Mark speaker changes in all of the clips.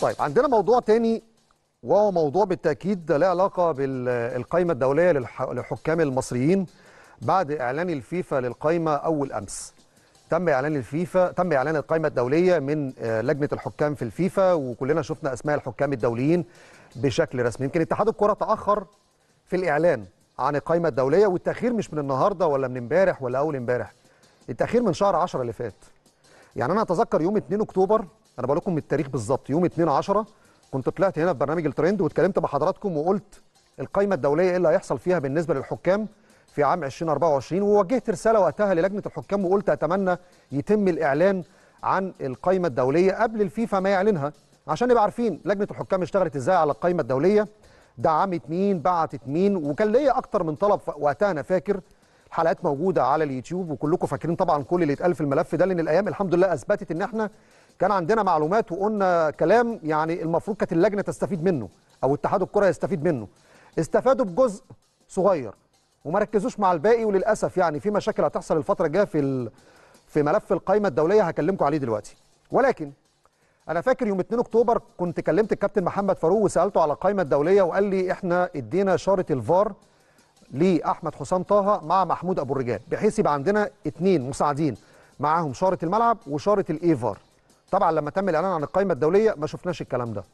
Speaker 1: طيب عندنا موضوع تاني وهو موضوع بالتاكيد له علاقه بالقائمه الدوليه للحكام المصريين بعد اعلان الفيفا للقائمه اول امس تم اعلان الفيفا تم اعلان القائمه الدوليه من آه، لجنه الحكام في الفيفا وكلنا شفنا اسماء الحكام الدوليين بشكل رسمي يمكن اتحاد الكره تاخر في الاعلان عن القائمه الدوليه والتاخير مش من النهارده ولا من امبارح ولا اول امبارح التاخير من شهر 10 اللي فات يعني انا اتذكر يوم 2 اكتوبر انا بقول لكم التاريخ بالظبط يوم 2 10 كنت طلعت هنا في برنامج الترند واتكلمت مع حضراتكم وقلت القائمه الدوليه ايه اللي هيحصل فيها بالنسبه للحكام في عام 2024 ووجهت رساله وقتها للجنه الحكام وقلت اتمنى يتم الاعلان عن القائمه الدوليه قبل الفيفا ما يعلنها عشان نبقى عارفين لجنه الحكام اشتغلت ازاي على القائمه الدوليه دعمت مين بعتت مين وكان ليا اكتر من طلب وقتها انا فاكر الحلقات موجوده على اليوتيوب وكلكم فاكرين طبعا كل اللي اتقال في الملف ده لان الايام الحمد لله اثبتت ان احنا كان عندنا معلومات وقلنا كلام يعني المفروض كانت اللجنه تستفيد منه او اتحاد الكره يستفيد منه استفادوا بجزء صغير وما ركزوش مع الباقي وللاسف يعني في مشاكل هتحصل الفتره الجايه في في ملف القائمه الدوليه هكلمكم عليه دلوقتي ولكن انا فاكر يوم 2 اكتوبر كنت كلمت الكابتن محمد فاروق وسالته على القائمه الدوليه وقال لي احنا ادينا اشاره الفار لاحمد حسام طه مع محمود ابو الرجال بحيث يبقى عندنا اثنين مساعدين معاهم شاره الملعب وشاره الايفار طبعا لما تم الاعلان عن القائمه الدوليه ما شفناش الكلام ده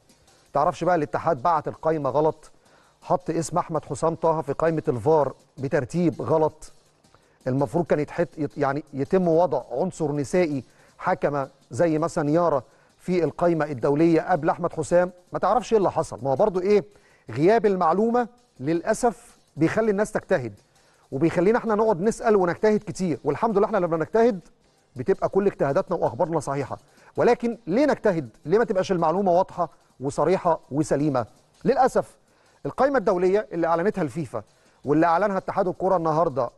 Speaker 1: تعرفش بقى الاتحاد بعت القائمه غلط حط اسم احمد حسام طه في قائمه الفار بترتيب غلط المفروض كان يتحط يعني يتم وضع عنصر نسائي حكمه زي مثلا يارا في القائمه الدوليه قبل احمد حسام ما تعرفش ايه اللي حصل ما هو برضو ايه غياب المعلومه للاسف بيخلي الناس تجتهد وبيخلينا احنا نقعد نسال ونجتهد كتير والحمد لله احنا لما نجتهد بتبقى كل اجتهاداتنا واخبارنا صحيحه ولكن ليه نجتهد ليه ما تبقاش المعلومه واضحه وصريحه وسليمه للاسف القائمه الدوليه اللي اعلنتها الفيفا واللي اعلنها اتحاد الكره النهارده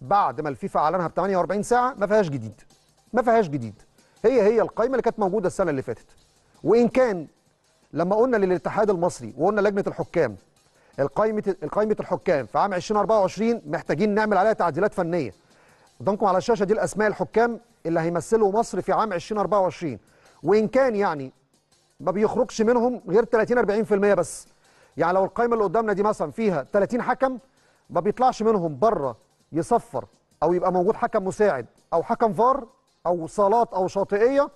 Speaker 1: بعد ما الفيفا اعلنها ب 48 ساعه ما فيهاش جديد ما فيهاش جديد هي هي القائمه اللي كانت موجوده السنه اللي فاتت وان كان لما قلنا للاتحاد المصري وقلنا لجنه الحكام القائمه القائمه الحكام في عام 2024 محتاجين نعمل عليها تعديلات فنيه قدامكم على الشاشه دي الاسماء الحكام اللي هيمثله مصر في عام 2024 وان كان يعني ما بيخرجش منهم غير 30 40% بس يعني لو القائمه اللي قدامنا دي مثلا فيها 30 حكم ما بيطلعش منهم بره يصفر او يبقى موجود حكم مساعد او حكم فار او صالات او شاطئيه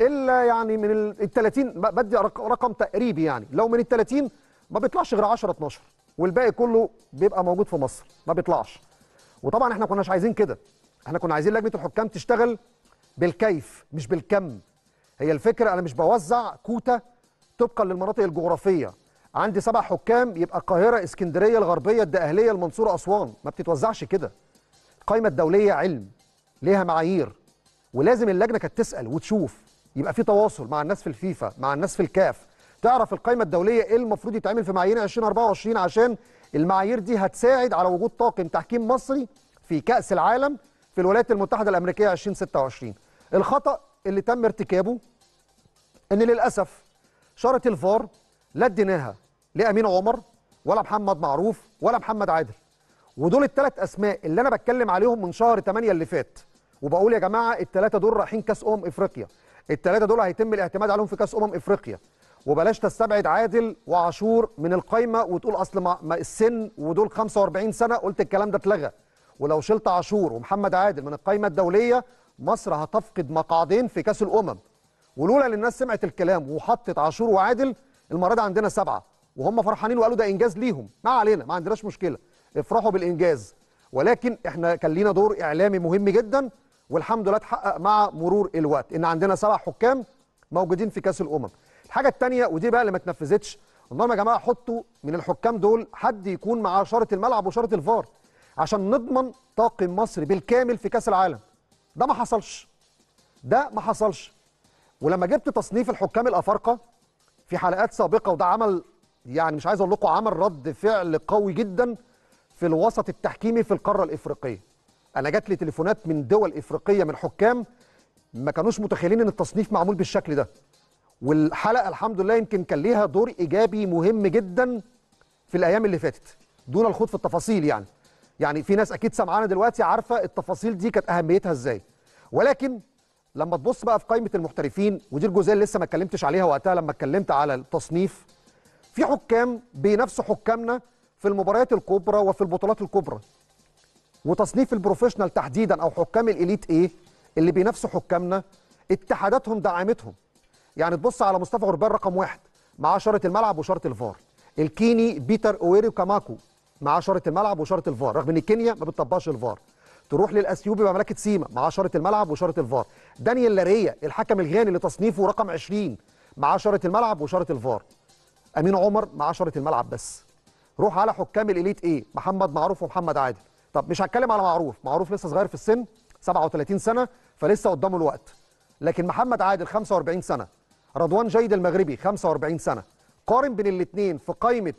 Speaker 1: الا يعني من ال 30 بدي رقم تقريبي يعني لو من ال 30 ما بيطلعش غير 10 12 والباقي كله بيبقى موجود في مصر ما بيطلعش وطبعا احنا كناش عايزين كده احنا كنا عايزين لجنه الحكام تشتغل بالكيف مش بالكم هي الفكره انا مش بوزع كوتا طبقا للمناطق الجغرافيه عندي سبع حكام يبقى القاهره اسكندريه الغربيه الدقهليه المنصوره اسوان ما بتتوزعش كده القايمه الدوليه علم ليها معايير ولازم اللجنه كانت تسال وتشوف يبقى في تواصل مع الناس في الفيفا مع الناس في الكاف تعرف القائمه الدوليه ايه المفروض يتعمل في معايير 2024 عشان المعايير دي هتساعد على وجود طاقم تحكيم مصري في كاس العالم في الولايات المتحده الامريكيه 2026 الخطا اللي تم ارتكابه ان للاسف شاره الفار لا اديناها لامين عمر ولا محمد معروف ولا محمد عادل ودول الثلاث اسماء اللي انا بتكلم عليهم من شهر 8 اللي فات وبقول يا جماعه الثلاثه دول رايحين كاس امم افريقيا الثلاثه دول هيتم الاعتماد عليهم في كاس امم افريقيا وبلاش تستبعد عادل وعاشور من القايمه وتقول اصل ما السن ودول 45 سنه قلت الكلام ده اتلغى ولو شلت عاشور ومحمد عادل من القائمه الدوليه مصر هتفقد مقعدين في كاس الامم ولولا ان الناس سمعت الكلام وحطت عاشور وعادل المره دي عندنا سبعه وهم فرحانين وقالوا ده انجاز ليهم ما علينا ما عندناش مشكله افرحوا بالانجاز ولكن احنا كان لينا دور اعلامي مهم جدا والحمد لله اتحقق مع مرور الوقت ان عندنا سبع حكام موجودين في كاس الامم الحاجه الثانيه ودي بقى اللي ما اتنفذتش النهارده يا جماعه حطوا من الحكام دول حد يكون مع شاره الملعب وشاره الفار عشان نضمن طاقم مصر بالكامل في كاس العالم ده ما حصلش ده ما حصلش ولما جبت تصنيف الحكام الافارقه في حلقات سابقه وده عمل يعني مش عايز اقول لكم عمل رد فعل قوي جدا في الوسط التحكيمي في القاره الافريقيه انا جات لي تليفونات من دول افريقيه من حكام ما كانوش متخيلين ان التصنيف معمول بالشكل ده والحلقه الحمد لله يمكن كان ليها دور ايجابي مهم جدا في الايام اللي فاتت دون الخوض في التفاصيل يعني يعني في ناس اكيد سمعانا دلوقتي عارفه التفاصيل دي كانت اهميتها ازاي ولكن لما تبص بقى في قائمه المحترفين ودي الجزئيه اللي لسه ما اتكلمتش عليها وقتها لما اتكلمت على التصنيف في حكام بينافسوا حكامنا في المباريات الكبرى وفي البطولات الكبرى وتصنيف البروفيشنال تحديدا او حكام الاليت ايه اللي بينافسوا حكامنا اتحاداتهم دعمتهم يعني تبص على مصطفى غربان رقم واحد معاه شاره الملعب وشاره الفار الكيني بيتر اويري وكاماكو معاه شاره الملعب وشاره الفار رغم ان كينيا ما بتطبقش الفار تروح للاثيوبي بملكه سيما معاه شاره الملعب وشاره الفار دانيال لاريا الحكم الغاني اللي تصنيفه رقم 20 معاه شاره الملعب وشاره الفار امين عمر معاه شاره الملعب بس روح على حكام الاليت ايه محمد معروف ومحمد عادل طب مش هتكلم على معروف معروف لسه صغير في السن 37 سنه فلسه قدامه الوقت لكن محمد عادل 45 سنه رضوان جيد المغربي 45 سنه قارن بين الاثنين في قائمه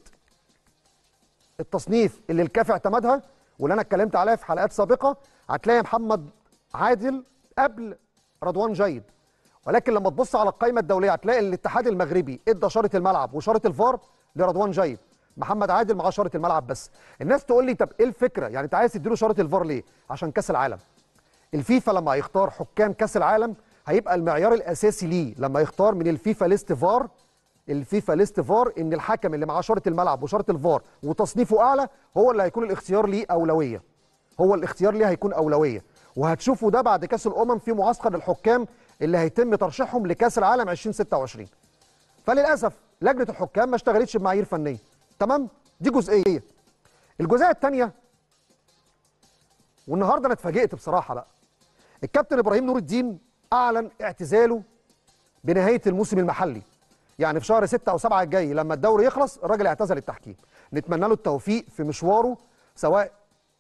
Speaker 1: التصنيف اللي الكافي اعتمدها واللي انا اتكلمت عليها في حلقات سابقه هتلاقي محمد عادل قبل رضوان جيد ولكن لما تبص على القائمه الدوليه هتلاقي الاتحاد المغربي ادى شاره الملعب وشاره الفار لرضوان جيد محمد عادل معاه شاره الملعب بس الناس تقول لي طب ايه الفكره يعني انت عايز تديله شاره الفار ليه عشان كاس العالم الفيفا لما هيختار حكام كاس العالم هيبقى المعيار الاساسي ليه لما يختار من الفيفا ليست فار الفيفا ليست فار ان الحكم اللي معاه شاره الملعب وشاره الفار وتصنيفه اعلى هو اللي هيكون الاختيار ليه اولويه هو الاختيار ليه هيكون اولويه وهتشوفوا ده بعد كاس الامم في معسكر الحكام اللي هيتم ترشيحهم لكاس العالم 2026 فللاسف لجنه الحكام ما اشتغلتش بمعايير فنيه تمام دي جزئيه الجزئيه الثانيه والنهارده انا اتفاجئت بصراحه بقى الكابتن ابراهيم نور الدين اعلن اعتزاله بنهايه الموسم المحلي يعني في شهر 6 او 7 الجاي لما الدوري يخلص الراجل اعتزل التحكيم نتمنى له التوفيق في مشواره سواء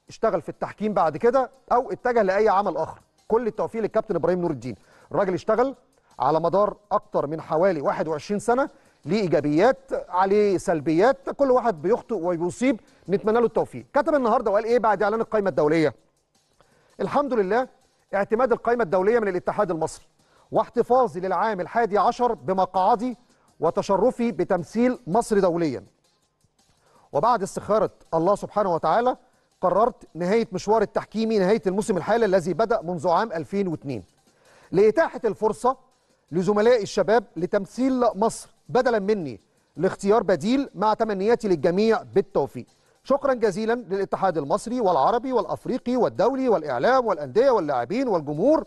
Speaker 1: اشتغل في التحكيم بعد كده او اتجه لاي عمل اخر كل التوفيق للكابتن ابراهيم نور الدين الراجل اشتغل على مدار اكتر من حوالي 21 سنه ليه ايجابيات عليه سلبيات كل واحد بيخطئ وبيصيب نتمنى له التوفيق كتب النهارده وقال ايه بعد اعلان القائمه الدوليه الحمد لله اعتماد القائمه الدوليه من الاتحاد المصري واحتفاظي للعام الحادي عشر بمقعدي وتشرفي بتمثيل مصر دوليا وبعد استخارة الله سبحانه وتعالى قررت نهاية مشوار التحكيمي نهاية الموسم الحالي الذي بدأ منذ عام 2002 لإتاحة الفرصة لزملائي الشباب لتمثيل مصر بدلا مني لاختيار بديل مع تمنياتي للجميع بالتوفيق شكرا جزيلا للاتحاد المصري والعربي والافريقي والدولي والاعلام والانديه واللاعبين والجمهور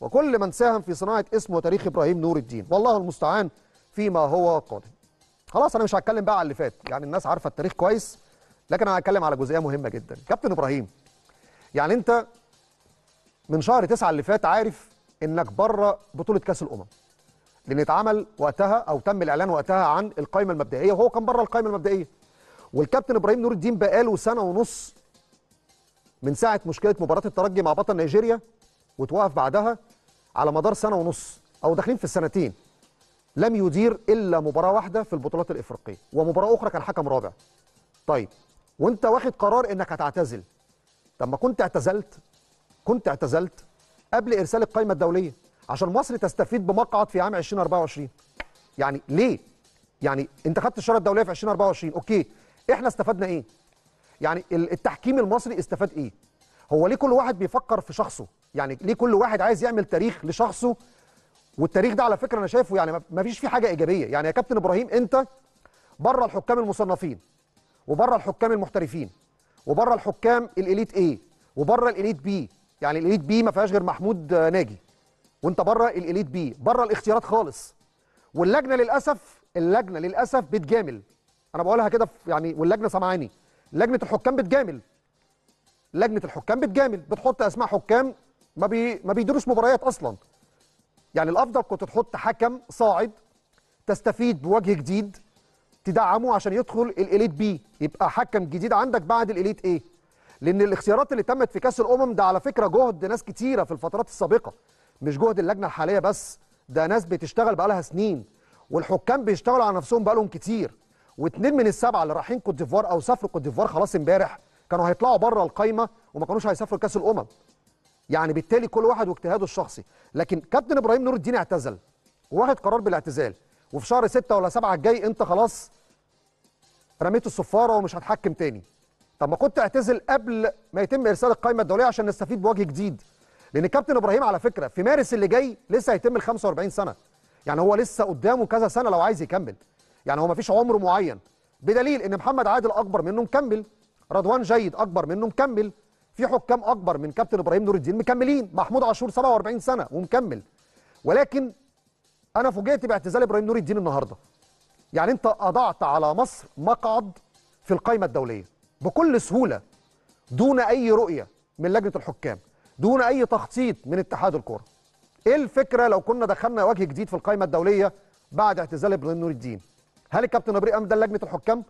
Speaker 1: وكل من ساهم في صناعه اسم وتاريخ ابراهيم نور الدين والله المستعان فيما هو قادم خلاص انا مش هتكلم بقى على اللي فات يعني الناس عارفه التاريخ كويس لكن انا هتكلم على جزئيه مهمه جدا كابتن ابراهيم يعني انت من شهر تسعة اللي فات عارف انك بره بطوله كاس الامم لان اتعمل وقتها او تم الاعلان وقتها عن القائمه المبدئيه وهو كان بره القائمه المبدئيه والكابتن ابراهيم نور الدين بقاله سنه ونص من ساعه مشكله مباراه الترجي مع بطل نيجيريا وتوقف بعدها على مدار سنه ونص او داخلين في السنتين لم يدير الا مباراه واحده في البطولات الافريقيه ومباراه اخرى كان حكم رابع طيب وانت واخد قرار انك هتعتزل طب ما كنت اعتزلت كنت اعتزلت قبل ارسال القائمه الدوليه عشان مصر تستفيد بمقعد في عام 2024 يعني ليه يعني انت خدت الشاره الدوليه في 2024 اوكي احنا استفدنا ايه يعني التحكيم المصري استفاد ايه هو ليه كل واحد بيفكر في شخصه يعني ليه كل واحد عايز يعمل تاريخ لشخصه والتاريخ ده على فكره انا شايفه يعني ما فيش فيه حاجه ايجابيه يعني يا كابتن ابراهيم انت بره الحكام المصنفين وبره الحكام المحترفين وبره الحكام الاليت ايه وبره الاليت بي يعني الاليت بي ما فيهاش غير محمود ناجي وانت بره الاليت بي بره الاختيارات خالص واللجنه للاسف اللجنه للاسف بتجامل انا بقولها كده يعني واللجنه سامعاني لجنه الحكام بتجامل لجنه الحكام بتجامل بتحط اسماء حكام ما بي ما بيديروش مباريات اصلا يعني الافضل كنت تحط حكم صاعد تستفيد بوجه جديد تدعمه عشان يدخل الاليت بي يبقى حكم جديد عندك بعد الاليت ايه لان الاختيارات اللي تمت في كاس الامم ده على فكره جهد ناس كتيره في الفترات السابقه مش جهد اللجنه الحاليه بس ده ناس بتشتغل بقالها سنين والحكام بيشتغلوا على نفسهم بقالهم كتير واثنين من السبعه اللي رايحين كوت ديفوار او سافروا كوت ديفوار خلاص امبارح كانوا هيطلعوا بره القايمه وما كانوش هيسافروا كاس الامم يعني بالتالي كل واحد واجتهاده الشخصي لكن كابتن ابراهيم نور الدين اعتزل وواخد قرار بالاعتزال وفي شهر 6 ولا 7 الجاي انت خلاص رميت الصفاره ومش هتحكم تاني طب ما كنت اعتزل قبل ما يتم ارسال القائمه الدوليه عشان نستفيد بوجه جديد لان كابتن ابراهيم على فكره في مارس اللي جاي لسه هيتم ال 45 سنه يعني هو لسه قدامه كذا سنه لو عايز يكمل يعني هو ما فيش عمر معين بدليل ان محمد عادل اكبر منه مكمل رضوان جيد اكبر منه مكمل في حكام اكبر من كابتن ابراهيم نور الدين مكملين محمود عاشور 47 سنه ومكمل ولكن انا فوجئت باعتزال ابراهيم نور الدين النهارده يعني انت اضعت على مصر مقعد في القائمه الدوليه بكل سهوله دون اي رؤيه من لجنه الحكام دون اي تخطيط من اتحاد الكوره ايه الفكره لو كنا دخلنا وجه جديد في القائمه الدوليه بعد اعتزال ابراهيم نور الدين هل الكابتن ابراهيم ده لجنه الحكام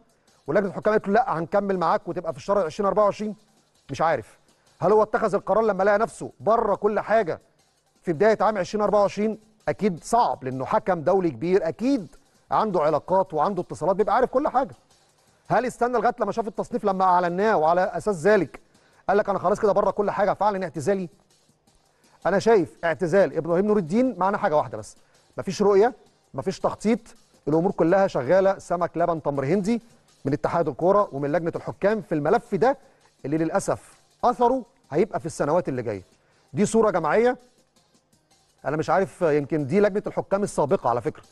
Speaker 1: ولجنه الحكام قالت له لا هنكمل معاك وتبقى في الشهر 2024 مش عارف هل هو اتخذ القرار لما لقى نفسه بره كل حاجه في بدايه عام 2024 اكيد صعب لانه حكم دولي كبير اكيد عنده علاقات وعنده اتصالات بيبقى عارف كل حاجه هل استنى لغايه لما شاف التصنيف لما اعلناه وعلى اساس ذلك قال لك انا خلاص كده بره كل حاجه فاعلن اعتزالي انا شايف اعتزال ابراهيم نور الدين معناه حاجه واحده بس مفيش رؤيه مفيش تخطيط الامور كلها شغاله سمك لبن تمر هندي من اتحاد الكوره ومن لجنه الحكام في الملف ده اللي للأسف أثره هيبقى في السنوات اللي جاية دي صورة جماعية أنا مش عارف يمكن دي لجنة الحكام السابقة على فكرة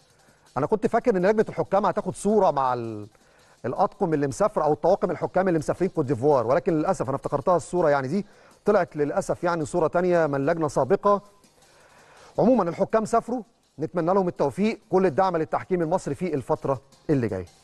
Speaker 1: أنا كنت فاكر إن لجنة الحكام هتاخد صورة مع ال... الأطقم اللي مسافر أو الطواقم الحكام اللي مسافرين كوت ديفوار ولكن للأسف أنا افتكرتها الصورة يعني دي طلعت للأسف يعني صورة تانية من لجنة سابقة عموما الحكام سافروا نتمنى لهم التوفيق كل الدعم للتحكيم المصري في الفترة اللي جايه